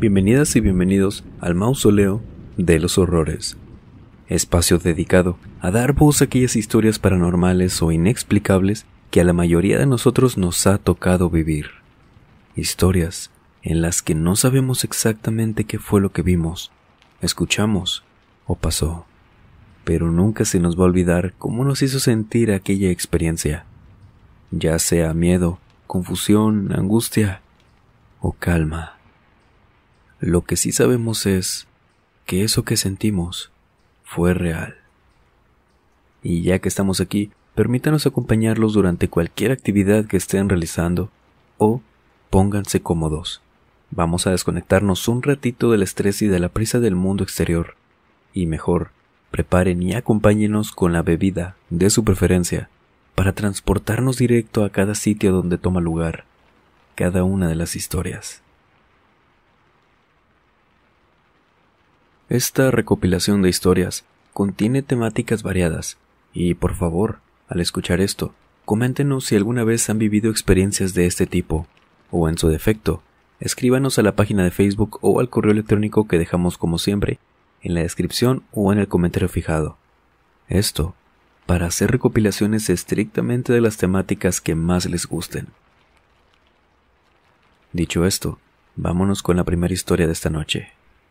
Bienvenidas y bienvenidos al mausoleo de los horrores, espacio dedicado a dar voz a aquellas historias paranormales o inexplicables que a la mayoría de nosotros nos ha tocado vivir. Historias en las que no sabemos exactamente qué fue lo que vimos, escuchamos o pasó, pero nunca se nos va a olvidar cómo nos hizo sentir aquella experiencia, ya sea miedo, confusión, angustia o calma. Lo que sí sabemos es que eso que sentimos fue real. Y ya que estamos aquí, permítanos acompañarlos durante cualquier actividad que estén realizando o pónganse cómodos. Vamos a desconectarnos un ratito del estrés y de la prisa del mundo exterior. Y mejor, preparen y acompáñenos con la bebida de su preferencia para transportarnos directo a cada sitio donde toma lugar cada una de las historias. Esta recopilación de historias contiene temáticas variadas y por favor, al escuchar esto, coméntenos si alguna vez han vivido experiencias de este tipo o en su defecto, escríbanos a la página de Facebook o al correo electrónico que dejamos como siempre en la descripción o en el comentario fijado. Esto para hacer recopilaciones estrictamente de las temáticas que más les gusten. Dicho esto, vámonos con la primera historia de esta noche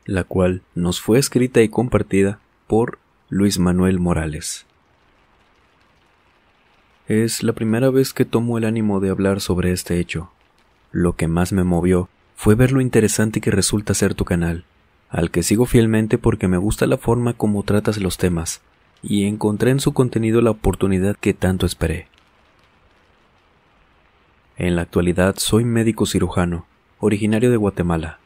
la cual nos fue escrita y compartida por Luis Manuel Morales. Es la primera vez que tomo el ánimo de hablar sobre este hecho. Lo que más me movió fue ver lo interesante que resulta ser tu canal, al que sigo fielmente porque me gusta la forma como tratas los temas, y encontré en su contenido la oportunidad que tanto esperé. En la actualidad soy médico cirujano, originario de Guatemala.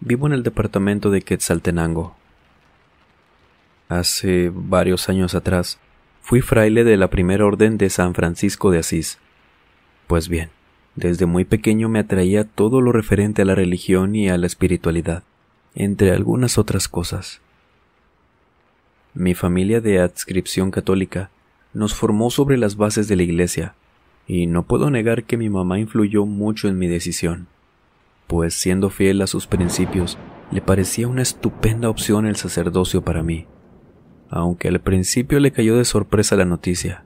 Vivo en el departamento de Quetzaltenango. Hace varios años atrás, fui fraile de la primera orden de San Francisco de Asís. Pues bien, desde muy pequeño me atraía todo lo referente a la religión y a la espiritualidad, entre algunas otras cosas. Mi familia de adscripción católica nos formó sobre las bases de la Iglesia, y no puedo negar que mi mamá influyó mucho en mi decisión pues siendo fiel a sus principios, le parecía una estupenda opción el sacerdocio para mí, aunque al principio le cayó de sorpresa la noticia,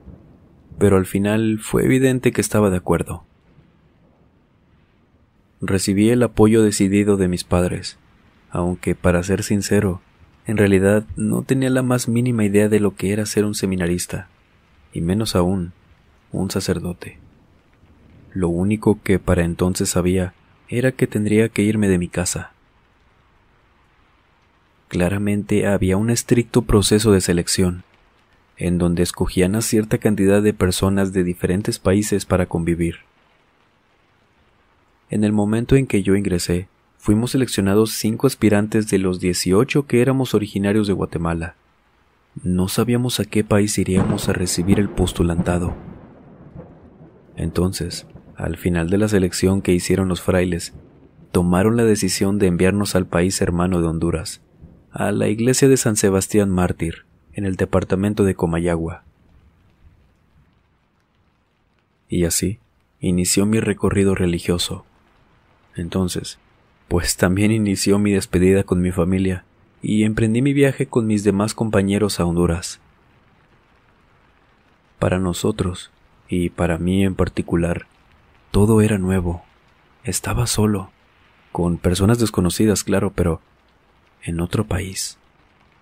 pero al final fue evidente que estaba de acuerdo. Recibí el apoyo decidido de mis padres, aunque para ser sincero, en realidad no tenía la más mínima idea de lo que era ser un seminarista, y menos aún un sacerdote. Lo único que para entonces sabía era que tendría que irme de mi casa. Claramente había un estricto proceso de selección, en donde escogían a cierta cantidad de personas de diferentes países para convivir. En el momento en que yo ingresé, fuimos seleccionados cinco aspirantes de los 18 que éramos originarios de Guatemala. No sabíamos a qué país iríamos a recibir el postulantado. Entonces, al final de la selección que hicieron los frailes, tomaron la decisión de enviarnos al país hermano de Honduras, a la iglesia de San Sebastián Mártir, en el departamento de Comayagua. Y así inició mi recorrido religioso. Entonces, pues también inició mi despedida con mi familia y emprendí mi viaje con mis demás compañeros a Honduras. Para nosotros, y para mí en particular, todo era nuevo. Estaba solo, con personas desconocidas, claro, pero en otro país,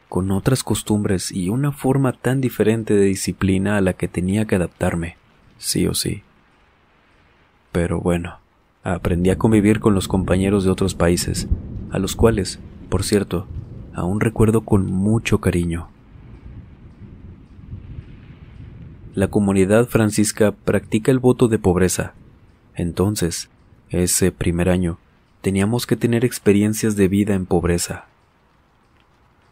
con otras costumbres y una forma tan diferente de disciplina a la que tenía que adaptarme, sí o sí. Pero bueno, aprendí a convivir con los compañeros de otros países, a los cuales, por cierto, aún recuerdo con mucho cariño. La comunidad francisca practica el voto de pobreza, entonces, ese primer año, teníamos que tener experiencias de vida en pobreza.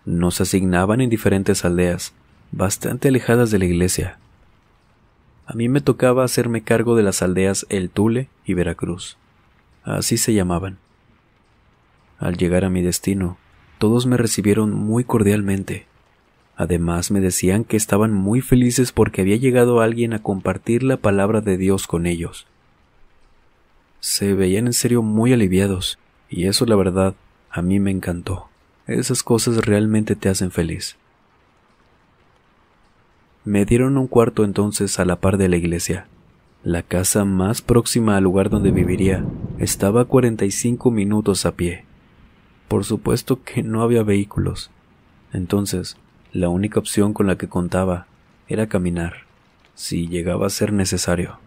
Nos asignaban en diferentes aldeas, bastante alejadas de la iglesia. A mí me tocaba hacerme cargo de las aldeas El Tule y Veracruz. Así se llamaban. Al llegar a mi destino, todos me recibieron muy cordialmente. Además me decían que estaban muy felices porque había llegado alguien a compartir la palabra de Dios con ellos. Se veían en serio muy aliviados, y eso la verdad a mí me encantó. Esas cosas realmente te hacen feliz. Me dieron un cuarto entonces a la par de la iglesia. La casa más próxima al lugar donde viviría estaba a 45 minutos a pie. Por supuesto que no había vehículos. Entonces, la única opción con la que contaba era caminar, si llegaba a ser necesario.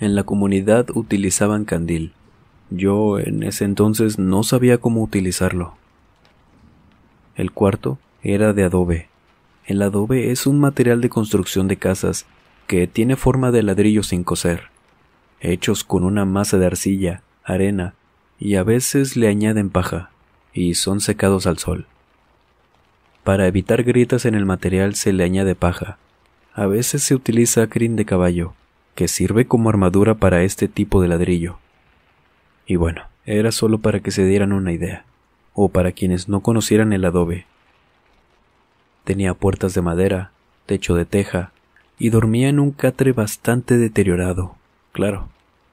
En la comunidad utilizaban candil. Yo en ese entonces no sabía cómo utilizarlo. El cuarto era de adobe. El adobe es un material de construcción de casas que tiene forma de ladrillo sin coser, hechos con una masa de arcilla, arena y a veces le añaden paja, y son secados al sol. Para evitar grietas en el material se le añade paja. A veces se utiliza crin de caballo, que sirve como armadura para este tipo de ladrillo. Y bueno, era solo para que se dieran una idea, o para quienes no conocieran el adobe. Tenía puertas de madera, techo de teja, y dormía en un catre bastante deteriorado. Claro,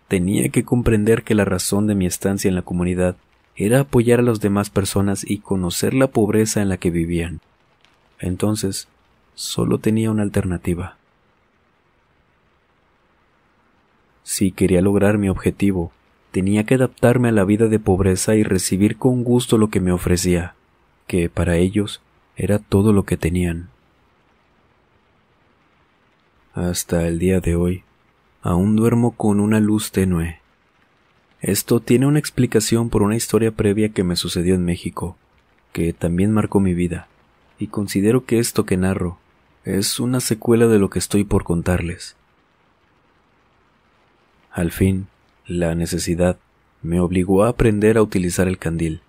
tenía que comprender que la razón de mi estancia en la comunidad era apoyar a las demás personas y conocer la pobreza en la que vivían. Entonces, solo tenía una alternativa. Si quería lograr mi objetivo, tenía que adaptarme a la vida de pobreza y recibir con gusto lo que me ofrecía, que para ellos era todo lo que tenían. Hasta el día de hoy, aún duermo con una luz tenue. Esto tiene una explicación por una historia previa que me sucedió en México, que también marcó mi vida, y considero que esto que narro es una secuela de lo que estoy por contarles. Al fin, la necesidad me obligó a aprender a utilizar el candil,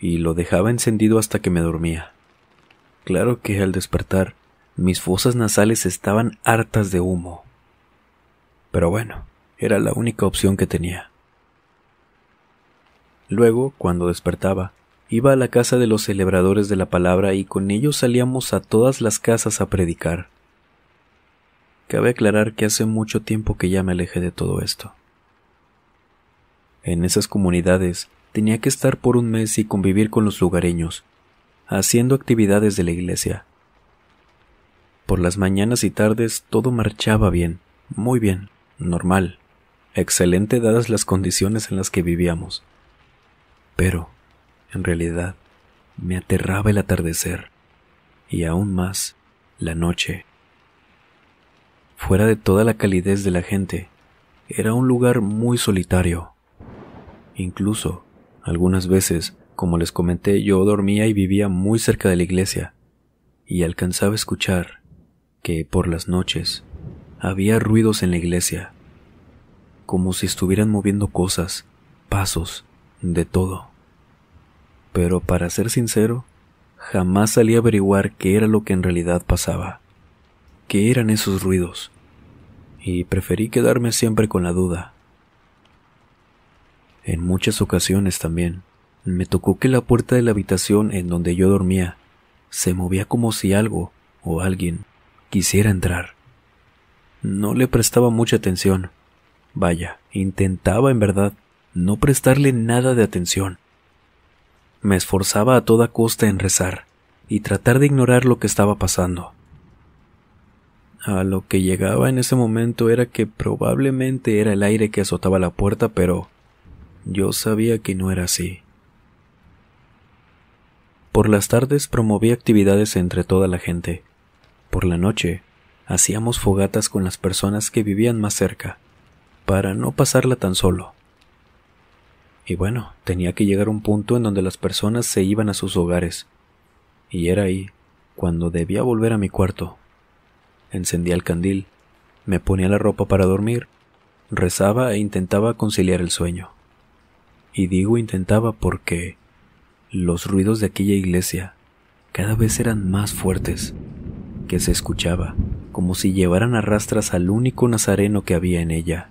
y lo dejaba encendido hasta que me dormía. Claro que al despertar, mis fosas nasales estaban hartas de humo. Pero bueno, era la única opción que tenía. Luego, cuando despertaba, iba a la casa de los celebradores de la palabra y con ellos salíamos a todas las casas a predicar. Cabe aclarar que hace mucho tiempo que ya me alejé de todo esto. En esas comunidades tenía que estar por un mes y convivir con los lugareños, haciendo actividades de la iglesia. Por las mañanas y tardes todo marchaba bien, muy bien, normal, excelente dadas las condiciones en las que vivíamos. Pero, en realidad, me aterraba el atardecer, y aún más la noche fuera de toda la calidez de la gente, era un lugar muy solitario. Incluso, algunas veces, como les comenté, yo dormía y vivía muy cerca de la iglesia, y alcanzaba a escuchar que por las noches había ruidos en la iglesia, como si estuvieran moviendo cosas, pasos, de todo. Pero para ser sincero, jamás salí a averiguar qué era lo que en realidad pasaba qué eran esos ruidos, y preferí quedarme siempre con la duda. En muchas ocasiones también, me tocó que la puerta de la habitación en donde yo dormía se movía como si algo o alguien quisiera entrar. No le prestaba mucha atención. Vaya, intentaba en verdad no prestarle nada de atención. Me esforzaba a toda costa en rezar y tratar de ignorar lo que estaba pasando. A lo que llegaba en ese momento era que probablemente era el aire que azotaba la puerta, pero yo sabía que no era así. Por las tardes promovía actividades entre toda la gente. Por la noche, hacíamos fogatas con las personas que vivían más cerca, para no pasarla tan solo. Y bueno, tenía que llegar a un punto en donde las personas se iban a sus hogares, y era ahí cuando debía volver a mi cuarto encendía el candil, me ponía la ropa para dormir, rezaba e intentaba conciliar el sueño. Y digo intentaba porque los ruidos de aquella iglesia cada vez eran más fuertes, que se escuchaba como si llevaran a rastras al único nazareno que había en ella.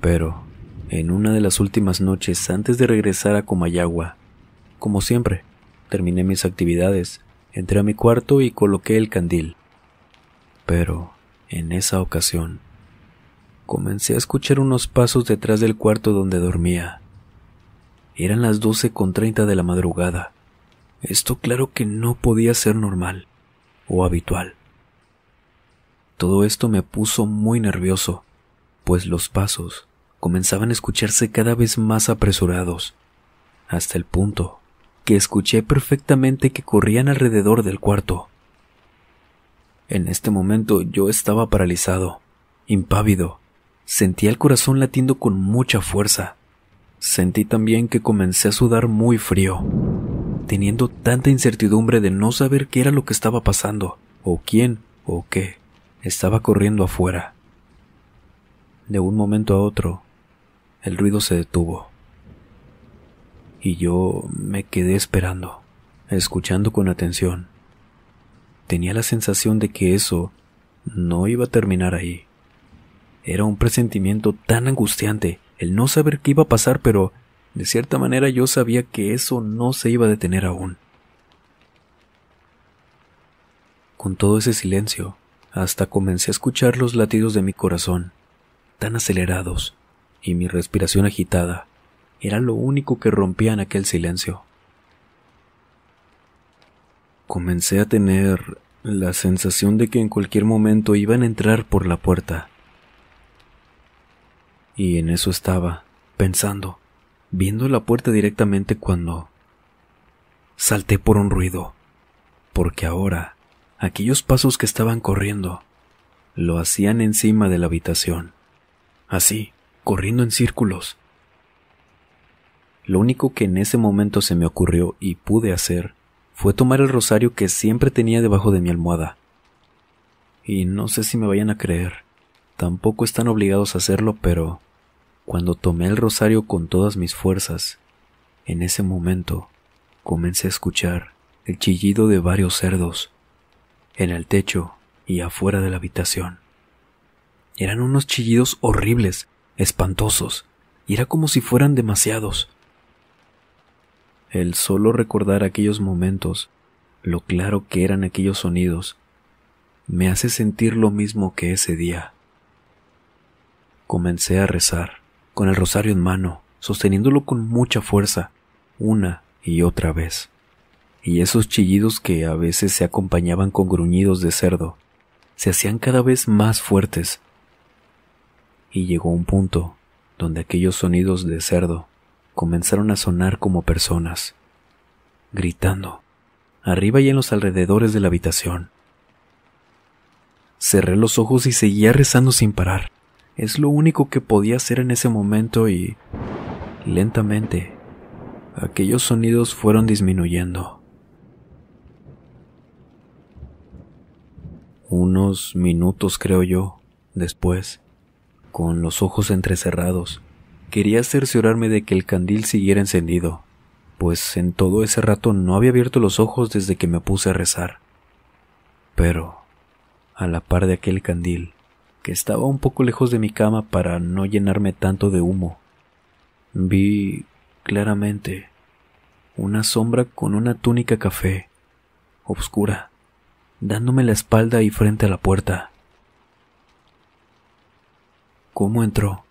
Pero, en una de las últimas noches antes de regresar a Comayagua, como siempre, terminé mis actividades Entré a mi cuarto y coloqué el candil. Pero, en esa ocasión, comencé a escuchar unos pasos detrás del cuarto donde dormía. Eran las doce con de la madrugada. Esto claro que no podía ser normal o habitual. Todo esto me puso muy nervioso, pues los pasos comenzaban a escucharse cada vez más apresurados, hasta el punto que escuché perfectamente que corrían alrededor del cuarto. En este momento yo estaba paralizado, impávido, sentía el corazón latiendo con mucha fuerza. Sentí también que comencé a sudar muy frío, teniendo tanta incertidumbre de no saber qué era lo que estaba pasando, o quién, o qué, estaba corriendo afuera. De un momento a otro, el ruido se detuvo y yo me quedé esperando, escuchando con atención. Tenía la sensación de que eso no iba a terminar ahí. Era un presentimiento tan angustiante el no saber qué iba a pasar, pero de cierta manera yo sabía que eso no se iba a detener aún. Con todo ese silencio, hasta comencé a escuchar los latidos de mi corazón, tan acelerados, y mi respiración agitada. Era lo único que rompía en aquel silencio. Comencé a tener la sensación de que en cualquier momento iban a entrar por la puerta. Y en eso estaba, pensando, viendo la puerta directamente cuando salté por un ruido, porque ahora aquellos pasos que estaban corriendo lo hacían encima de la habitación, así, corriendo en círculos, lo único que en ese momento se me ocurrió y pude hacer fue tomar el rosario que siempre tenía debajo de mi almohada. Y no sé si me vayan a creer, tampoco están obligados a hacerlo, pero cuando tomé el rosario con todas mis fuerzas, en ese momento comencé a escuchar el chillido de varios cerdos en el techo y afuera de la habitación. Eran unos chillidos horribles, espantosos, y era como si fueran demasiados. El solo recordar aquellos momentos, lo claro que eran aquellos sonidos, me hace sentir lo mismo que ese día. Comencé a rezar, con el rosario en mano, sosteniéndolo con mucha fuerza, una y otra vez. Y esos chillidos que a veces se acompañaban con gruñidos de cerdo, se hacían cada vez más fuertes. Y llegó un punto donde aquellos sonidos de cerdo comenzaron a sonar como personas, gritando, arriba y en los alrededores de la habitación. Cerré los ojos y seguía rezando sin parar. Es lo único que podía hacer en ese momento y, lentamente, aquellos sonidos fueron disminuyendo. Unos minutos, creo yo, después, con los ojos entrecerrados, Quería cerciorarme de que el candil siguiera encendido, pues en todo ese rato no había abierto los ojos desde que me puse a rezar. Pero, a la par de aquel candil, que estaba un poco lejos de mi cama para no llenarme tanto de humo, vi claramente una sombra con una túnica café, obscura, dándome la espalda y frente a la puerta. ¿Cómo entró?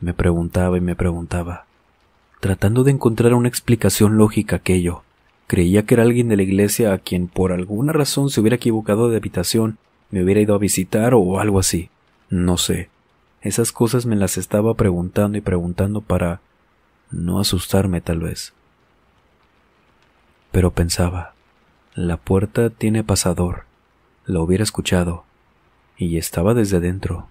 me preguntaba y me preguntaba, tratando de encontrar una explicación lógica aquello. Creía que era alguien de la iglesia a quien por alguna razón se hubiera equivocado de habitación, me hubiera ido a visitar o algo así. No sé. Esas cosas me las estaba preguntando y preguntando para no asustarme tal vez. Pero pensaba, la puerta tiene pasador, lo hubiera escuchado, y estaba desde dentro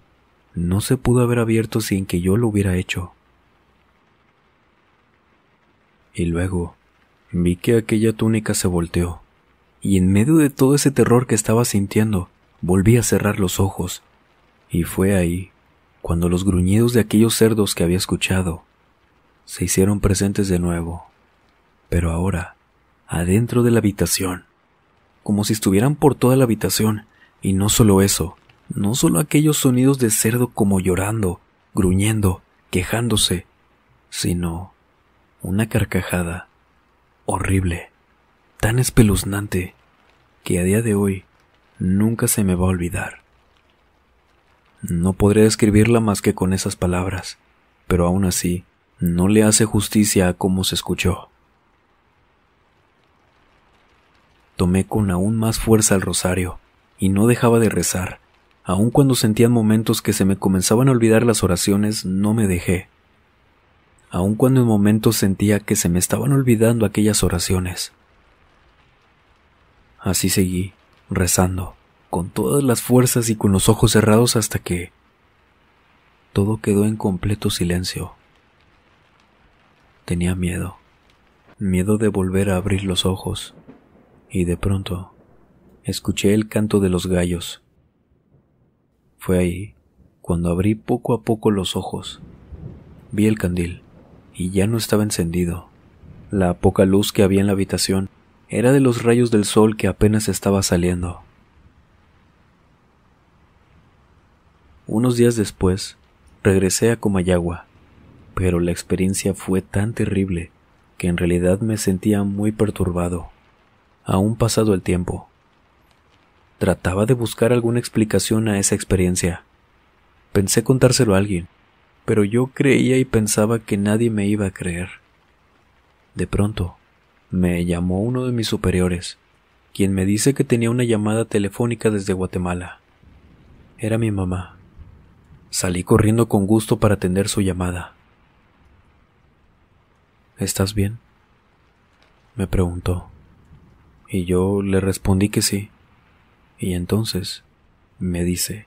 no se pudo haber abierto sin que yo lo hubiera hecho. Y luego vi que aquella túnica se volteó, y en medio de todo ese terror que estaba sintiendo, volví a cerrar los ojos, y fue ahí cuando los gruñidos de aquellos cerdos que había escuchado se hicieron presentes de nuevo, pero ahora, adentro de la habitación, como si estuvieran por toda la habitación, y no solo eso, no solo aquellos sonidos de cerdo como llorando, gruñendo, quejándose, sino una carcajada horrible, tan espeluznante, que a día de hoy nunca se me va a olvidar. No podré describirla más que con esas palabras, pero aún así no le hace justicia a cómo se escuchó. Tomé con aún más fuerza el rosario y no dejaba de rezar Aun cuando en momentos que se me comenzaban a olvidar las oraciones, no me dejé. Aun cuando en momentos sentía que se me estaban olvidando aquellas oraciones. Así seguí, rezando, con todas las fuerzas y con los ojos cerrados hasta que todo quedó en completo silencio. Tenía miedo, miedo de volver a abrir los ojos, y de pronto escuché el canto de los gallos fue ahí, cuando abrí poco a poco los ojos. Vi el candil, y ya no estaba encendido. La poca luz que había en la habitación era de los rayos del sol que apenas estaba saliendo. Unos días después, regresé a Comayagua, pero la experiencia fue tan terrible que en realidad me sentía muy perturbado. Aún pasado el tiempo, Trataba de buscar alguna explicación a esa experiencia. Pensé contárselo a alguien, pero yo creía y pensaba que nadie me iba a creer. De pronto, me llamó uno de mis superiores, quien me dice que tenía una llamada telefónica desde Guatemala. Era mi mamá. Salí corriendo con gusto para atender su llamada. ¿Estás bien? me preguntó. Y yo le respondí que sí y entonces me dice,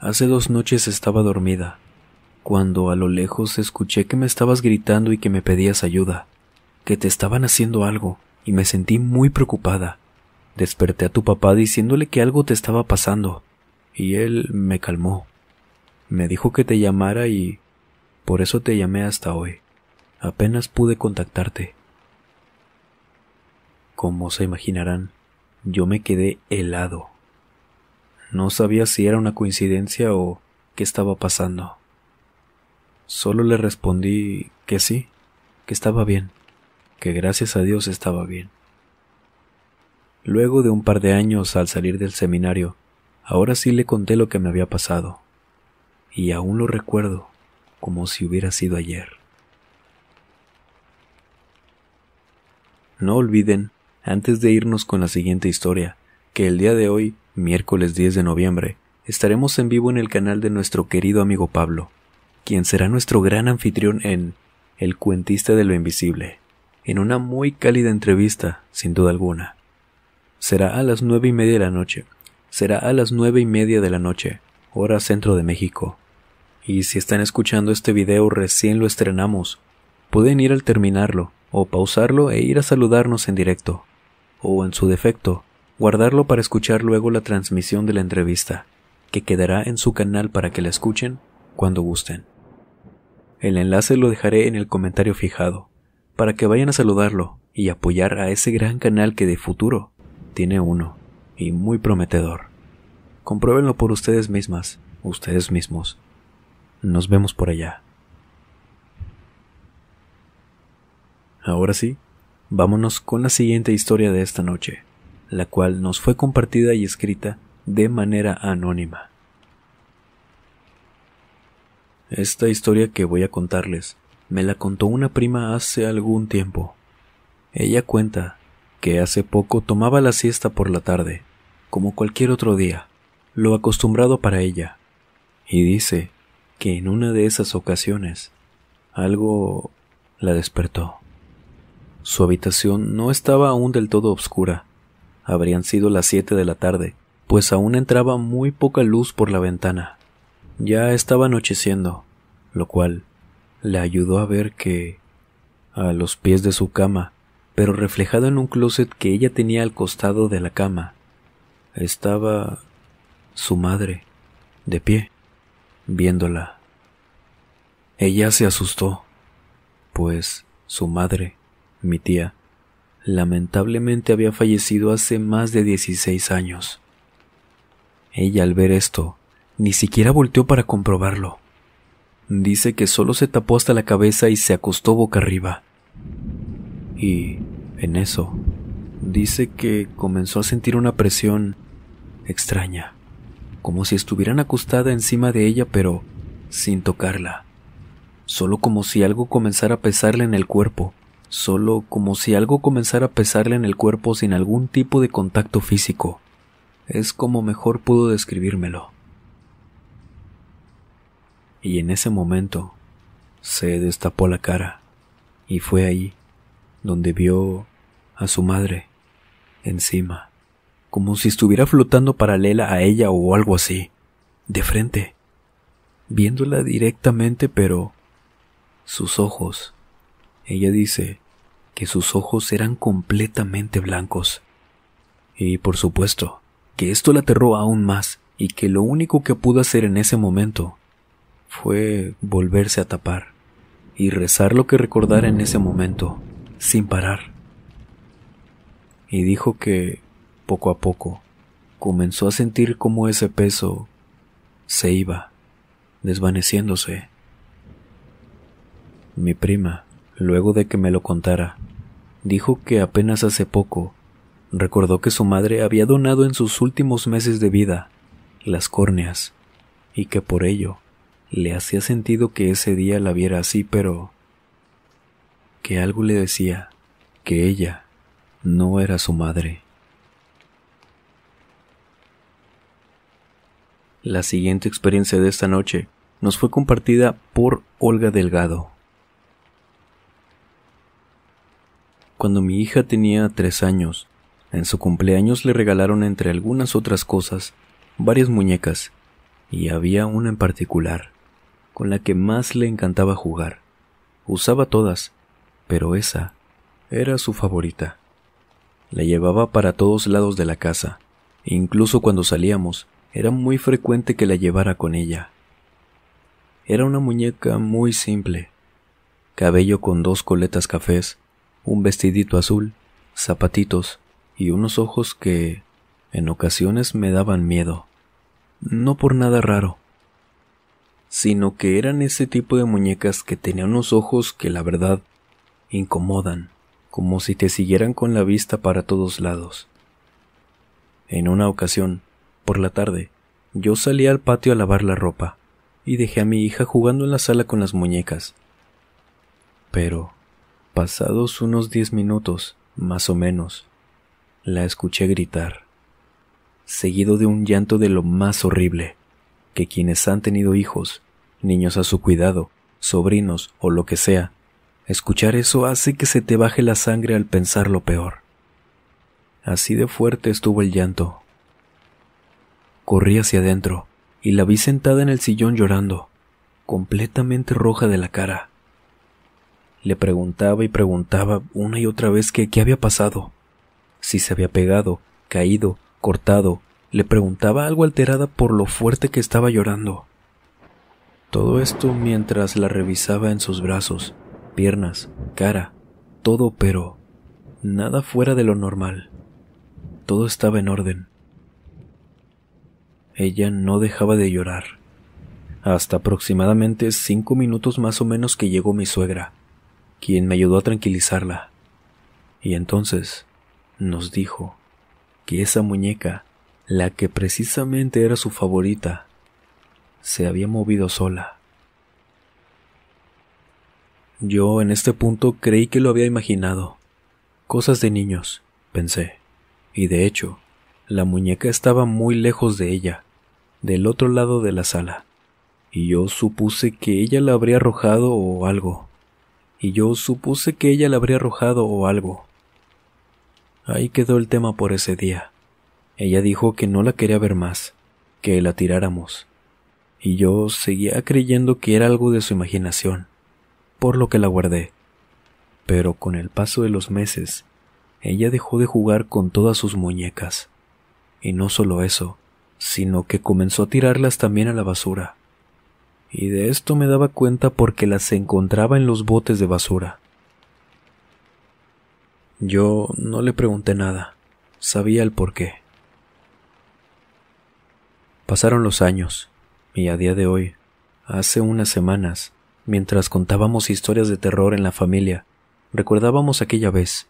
Hace dos noches estaba dormida, cuando a lo lejos escuché que me estabas gritando y que me pedías ayuda, que te estaban haciendo algo, y me sentí muy preocupada. Desperté a tu papá diciéndole que algo te estaba pasando, y él me calmó. Me dijo que te llamara y por eso te llamé hasta hoy. Apenas pude contactarte. Como se imaginarán, yo me quedé helado. No sabía si era una coincidencia o qué estaba pasando. Solo le respondí que sí, que estaba bien, que gracias a Dios estaba bien. Luego de un par de años al salir del seminario, ahora sí le conté lo que me había pasado, y aún lo recuerdo como si hubiera sido ayer. No olviden antes de irnos con la siguiente historia, que el día de hoy, miércoles 10 de noviembre, estaremos en vivo en el canal de nuestro querido amigo Pablo, quien será nuestro gran anfitrión en El cuentista de lo invisible, en una muy cálida entrevista, sin duda alguna. Será a las nueve y media de la noche. Será a las nueve y media de la noche, hora centro de México. Y si están escuchando este video recién lo estrenamos, pueden ir al terminarlo o pausarlo e ir a saludarnos en directo o en su defecto, guardarlo para escuchar luego la transmisión de la entrevista, que quedará en su canal para que la escuchen cuando gusten. El enlace lo dejaré en el comentario fijado, para que vayan a saludarlo y apoyar a ese gran canal que de futuro tiene uno, y muy prometedor. Compruébenlo por ustedes mismas, ustedes mismos. Nos vemos por allá. Ahora sí, Vámonos con la siguiente historia de esta noche, la cual nos fue compartida y escrita de manera anónima. Esta historia que voy a contarles me la contó una prima hace algún tiempo. Ella cuenta que hace poco tomaba la siesta por la tarde, como cualquier otro día, lo acostumbrado para ella, y dice que en una de esas ocasiones algo la despertó. Su habitación no estaba aún del todo oscura. Habrían sido las siete de la tarde, pues aún entraba muy poca luz por la ventana. Ya estaba anocheciendo, lo cual le ayudó a ver que, a los pies de su cama, pero reflejado en un closet que ella tenía al costado de la cama, estaba su madre, de pie, viéndola. Ella se asustó, pues su madre mi tía, lamentablemente había fallecido hace más de 16 años. Ella al ver esto, ni siquiera volteó para comprobarlo. Dice que solo se tapó hasta la cabeza y se acostó boca arriba. Y, en eso, dice que comenzó a sentir una presión extraña, como si estuvieran acostada encima de ella pero sin tocarla, solo como si algo comenzara a pesarle en el cuerpo solo como si algo comenzara a pesarle en el cuerpo sin algún tipo de contacto físico. Es como mejor pudo describírmelo. Y en ese momento se destapó la cara y fue ahí donde vio a su madre encima, como si estuviera flotando paralela a ella o algo así, de frente, viéndola directamente pero sus ojos ella dice que sus ojos eran completamente blancos. Y por supuesto, que esto la aterró aún más y que lo único que pudo hacer en ese momento fue volverse a tapar y rezar lo que recordara en ese momento, sin parar. Y dijo que, poco a poco, comenzó a sentir cómo ese peso se iba, desvaneciéndose. Mi prima Luego de que me lo contara, dijo que apenas hace poco recordó que su madre había donado en sus últimos meses de vida las córneas y que por ello le hacía sentido que ese día la viera así, pero que algo le decía que ella no era su madre. La siguiente experiencia de esta noche nos fue compartida por Olga Delgado. Cuando mi hija tenía tres años, en su cumpleaños le regalaron entre algunas otras cosas varias muñecas, y había una en particular, con la que más le encantaba jugar. Usaba todas, pero esa era su favorita. La llevaba para todos lados de la casa, e incluso cuando salíamos, era muy frecuente que la llevara con ella. Era una muñeca muy simple, cabello con dos coletas cafés, un vestidito azul, zapatitos y unos ojos que en ocasiones me daban miedo. No por nada raro, sino que eran ese tipo de muñecas que tenían unos ojos que la verdad incomodan, como si te siguieran con la vista para todos lados. En una ocasión, por la tarde, yo salí al patio a lavar la ropa y dejé a mi hija jugando en la sala con las muñecas. Pero Pasados unos diez minutos, más o menos, la escuché gritar, seguido de un llanto de lo más horrible, que quienes han tenido hijos, niños a su cuidado, sobrinos o lo que sea, escuchar eso hace que se te baje la sangre al pensar lo peor. Así de fuerte estuvo el llanto. Corrí hacia adentro y la vi sentada en el sillón llorando, completamente roja de la cara. Le preguntaba y preguntaba una y otra vez que qué había pasado. Si se había pegado, caído, cortado, le preguntaba algo alterada por lo fuerte que estaba llorando. Todo esto mientras la revisaba en sus brazos, piernas, cara, todo, pero nada fuera de lo normal. Todo estaba en orden. Ella no dejaba de llorar, hasta aproximadamente cinco minutos más o menos que llegó mi suegra, quien me ayudó a tranquilizarla. Y entonces nos dijo que esa muñeca, la que precisamente era su favorita, se había movido sola. Yo en este punto creí que lo había imaginado. Cosas de niños, pensé. Y de hecho, la muñeca estaba muy lejos de ella, del otro lado de la sala, y yo supuse que ella la habría arrojado o algo y yo supuse que ella la habría arrojado o algo. Ahí quedó el tema por ese día. Ella dijo que no la quería ver más, que la tiráramos. Y yo seguía creyendo que era algo de su imaginación, por lo que la guardé. Pero con el paso de los meses, ella dejó de jugar con todas sus muñecas. Y no solo eso, sino que comenzó a tirarlas también a la basura y de esto me daba cuenta porque las encontraba en los botes de basura. Yo no le pregunté nada, sabía el porqué. Pasaron los años, y a día de hoy, hace unas semanas, mientras contábamos historias de terror en la familia, recordábamos aquella vez,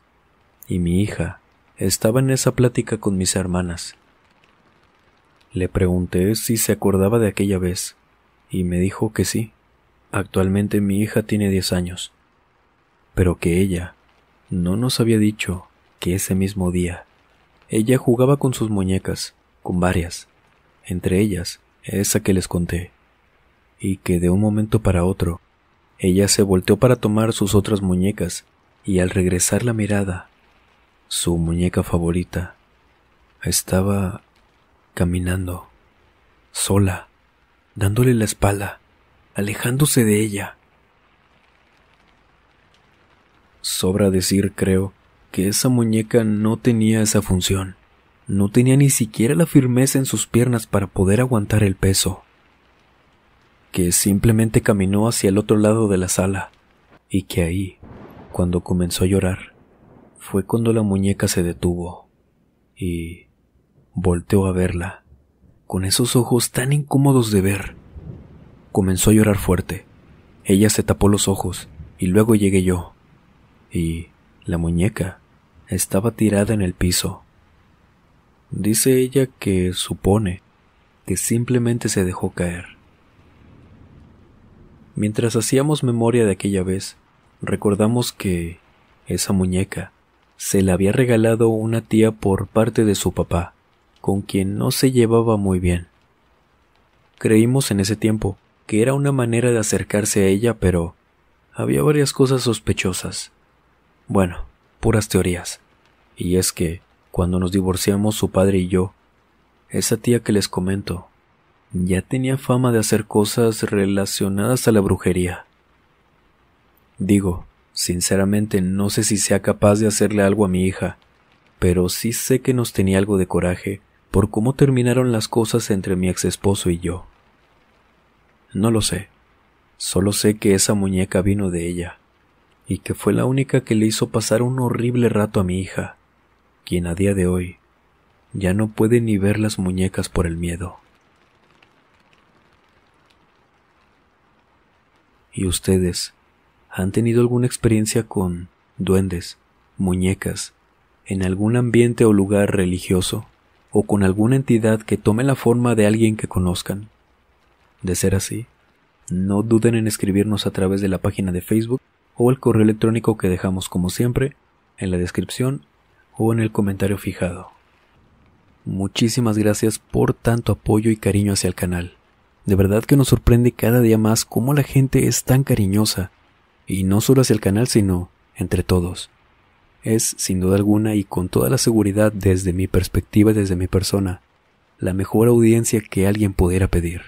y mi hija estaba en esa plática con mis hermanas. Le pregunté si se acordaba de aquella vez, y me dijo que sí. Actualmente mi hija tiene 10 años, pero que ella no nos había dicho que ese mismo día ella jugaba con sus muñecas, con varias, entre ellas esa que les conté, y que de un momento para otro ella se volteó para tomar sus otras muñecas y al regresar la mirada, su muñeca favorita estaba caminando sola dándole la espalda, alejándose de ella. Sobra decir, creo, que esa muñeca no tenía esa función. No tenía ni siquiera la firmeza en sus piernas para poder aguantar el peso. Que simplemente caminó hacia el otro lado de la sala, y que ahí, cuando comenzó a llorar, fue cuando la muñeca se detuvo y volteó a verla con esos ojos tan incómodos de ver. Comenzó a llorar fuerte. Ella se tapó los ojos y luego llegué yo. Y la muñeca estaba tirada en el piso. Dice ella que supone que simplemente se dejó caer. Mientras hacíamos memoria de aquella vez, recordamos que esa muñeca se la había regalado una tía por parte de su papá con quien no se llevaba muy bien. Creímos en ese tiempo que era una manera de acercarse a ella, pero había varias cosas sospechosas. Bueno, puras teorías. Y es que, cuando nos divorciamos su padre y yo, esa tía que les comento, ya tenía fama de hacer cosas relacionadas a la brujería. Digo, sinceramente no sé si sea capaz de hacerle algo a mi hija, pero sí sé que nos tenía algo de coraje por cómo terminaron las cosas entre mi ex esposo y yo. No lo sé, solo sé que esa muñeca vino de ella, y que fue la única que le hizo pasar un horrible rato a mi hija, quien a día de hoy ya no puede ni ver las muñecas por el miedo. ¿Y ustedes han tenido alguna experiencia con duendes, muñecas, en algún ambiente o lugar religioso? o con alguna entidad que tome la forma de alguien que conozcan. De ser así, no duden en escribirnos a través de la página de Facebook o el correo electrónico que dejamos como siempre en la descripción o en el comentario fijado. Muchísimas gracias por tanto apoyo y cariño hacia el canal. De verdad que nos sorprende cada día más cómo la gente es tan cariñosa, y no solo hacia el canal, sino entre todos es, sin duda alguna y con toda la seguridad desde mi perspectiva y desde mi persona, la mejor audiencia que alguien pudiera pedir.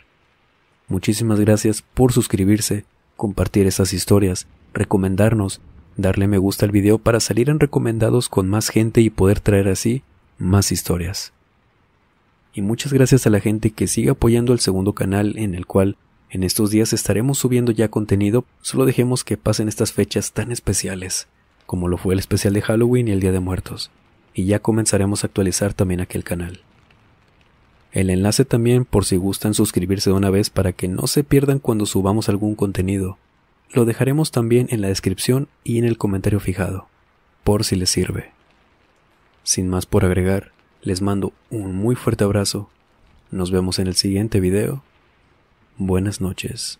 Muchísimas gracias por suscribirse, compartir esas historias, recomendarnos, darle me gusta al video para salir en recomendados con más gente y poder traer así más historias. Y muchas gracias a la gente que sigue apoyando el segundo canal en el cual en estos días estaremos subiendo ya contenido, solo dejemos que pasen estas fechas tan especiales como lo fue el especial de Halloween y el Día de Muertos, y ya comenzaremos a actualizar también aquel canal. El enlace también por si gustan suscribirse de una vez para que no se pierdan cuando subamos algún contenido. Lo dejaremos también en la descripción y en el comentario fijado, por si les sirve. Sin más por agregar, les mando un muy fuerte abrazo. Nos vemos en el siguiente video. Buenas noches.